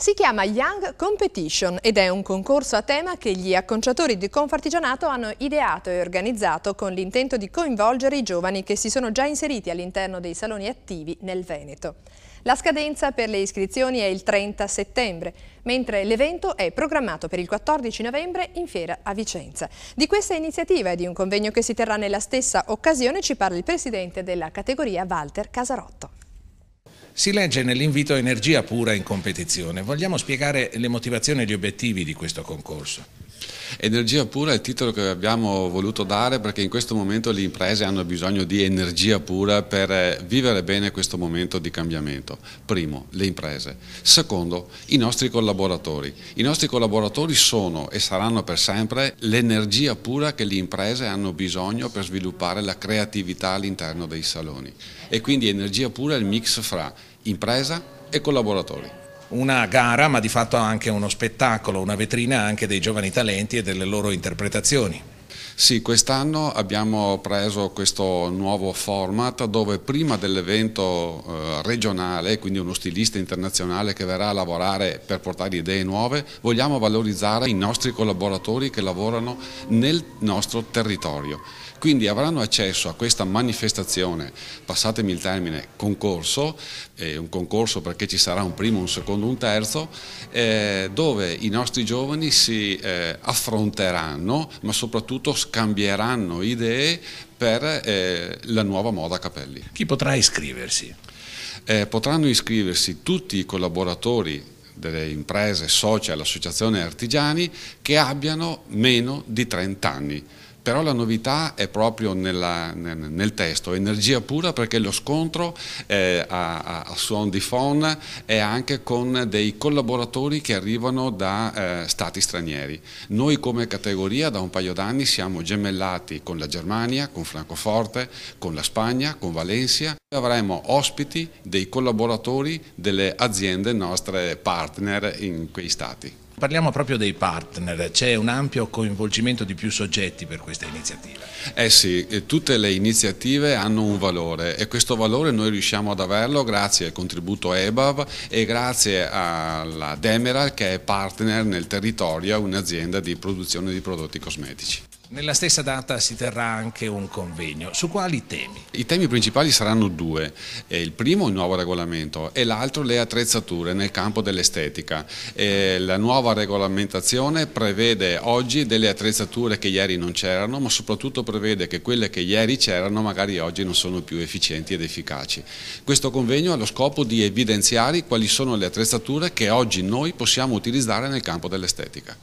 Si chiama Young Competition ed è un concorso a tema che gli acconciatori di Confartigianato hanno ideato e organizzato con l'intento di coinvolgere i giovani che si sono già inseriti all'interno dei saloni attivi nel Veneto. La scadenza per le iscrizioni è il 30 settembre, mentre l'evento è programmato per il 14 novembre in fiera a Vicenza. Di questa iniziativa e di un convegno che si terrà nella stessa occasione ci parla il presidente della categoria Walter Casarotto. Si legge nell'invito energia pura in competizione. Vogliamo spiegare le motivazioni e gli obiettivi di questo concorso? Energia pura è il titolo che abbiamo voluto dare perché in questo momento le imprese hanno bisogno di energia pura per eh, vivere bene questo momento di cambiamento. Primo, le imprese. Secondo, i nostri collaboratori. I nostri collaboratori sono e saranno per sempre l'energia pura che le imprese hanno bisogno per sviluppare la creatività all'interno dei saloni. E quindi energia pura è il mix fra impresa e collaboratori una gara ma di fatto anche uno spettacolo, una vetrina anche dei giovani talenti e delle loro interpretazioni. Sì, quest'anno abbiamo preso questo nuovo format dove prima dell'evento eh, regionale, quindi uno stilista internazionale che verrà a lavorare per portare idee nuove, vogliamo valorizzare i nostri collaboratori che lavorano nel nostro territorio. Quindi avranno accesso a questa manifestazione, passatemi il termine, concorso, è un concorso perché ci sarà un primo, un secondo, un terzo, eh, dove i nostri giovani si eh, affronteranno ma soprattutto cambieranno idee per eh, la nuova moda capelli. Chi potrà iscriversi? Eh, potranno iscriversi tutti i collaboratori delle imprese soci all'associazione artigiani che abbiano meno di 30 anni però la novità è proprio nella, nel, testo, energia pura perché lo scontro eh, a, a suon di phone è anche con dei collaboratori che arrivano da eh, stati stranieri. Noi come categoria da un paio d'anni siamo gemellati con la Germania, con Francoforte, con la Spagna, con Valencia. Avremo ospiti dei collaboratori delle aziende nostre partner in quei stati. Parliamo proprio dei partner, c'è un ampio coinvolgimento di più soggetti per questa iniziativa. Eh sì, tutte le iniziative hanno un valore e questo valore noi riusciamo ad averlo grazie al contributo EBAV e grazie alla Demeral che è partner nel territorio, un'azienda di produzione di prodotti cosmetici. Nella stessa data si terrà anche un convegno. Su quali temi? I temi principali saranno due. Eh, il primo il nuovo regolamento e l'altro le attrezzature nel campo dell'estetica. Eh, la nuova regolamentazione prevede oggi delle attrezzature che ieri non c'erano, ma soprattutto prevede che quelle che ieri c'erano magari oggi non sono più efficienti ed efficaci. Questo convegno ha lo scopo di evidenziare quali sono le attrezzature che oggi noi possiamo utilizzare nel campo dell'estetica.